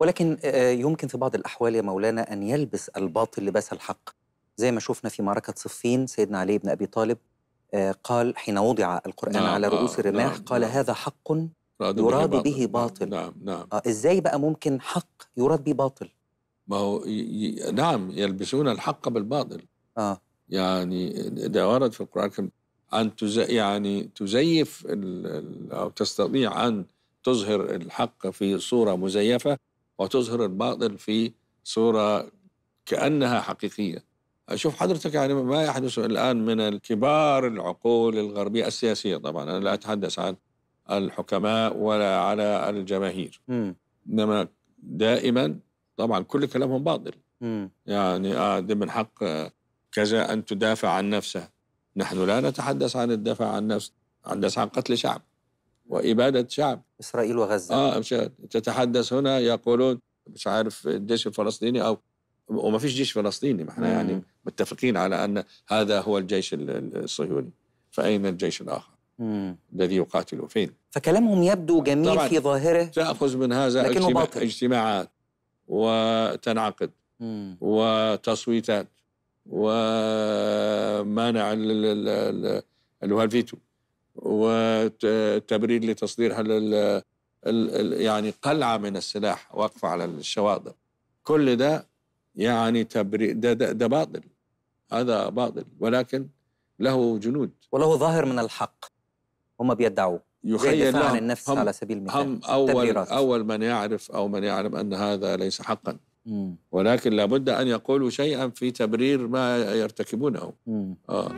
ولكن آه، آه، يمكن في بعض الأحوال يا مولانا أن يلبس الباطل لباس الحق زي ما شفنا في معركة صفين سيدنا علي بن أبي طالب آه، قال حين وضع القرآن نعم على رؤوس الرماح نعم قال نعم هذا حق يراد به, به نعم، باطل نعم نعم إزاي بقى ممكن حق يراد به باطل ما هو ي... نعم يلبسون الحق بالباطل آه يعني ده ورد في القرآن الكريم أن تز... يعني تزيف ال... أو تستطيع أن تظهر الحق في صورة مزيفة وتظهر الباطل في صورة كأنها حقيقية أشوف حضرتك يعني ما يحدث الآن من الكبار العقول الغربية السياسية طبعا أنا لا أتحدث عن الحكماء ولا على الجماهير إنما دائما طبعا كل كلامهم باطل يعني آه ده من حق كذا أن تدافع عن نفسها نحن لا نتحدث عن الدفاع عن نفس نتحدث عن قتل شعب وإبادة شعب إسرائيل وغزة آه مش تتحدث هنا يقولون مش عارف الجيش الفلسطيني أو وما فيش جيش فلسطيني ما احنا يعني متفقين على أن هذا هو الجيش الصهيوني فأين الجيش الآخر الذي يقاتل فين فكلامهم يبدو جميل في ظاهره تأخذ من هذا اجتماع اجتماعات وتنعقد مم. وتصويتات ومانع الفيتو وتبريد لتصديرها لل يعني قلعة من السلاح واقفة على الشواطئ كل ده يعني تبريد ده, ده, ده باطل هذا باطل ولكن له جنود وله ظاهر من الحق هم بيدعوه يخيل لهم عن النفس هم على سبيل المثال هم أول, تبريرات. أول من يعرف أو من يعلم أن هذا ليس حقا ولكن لابد أن يقولوا شيئا في تبرير ما يرتكبونه آه.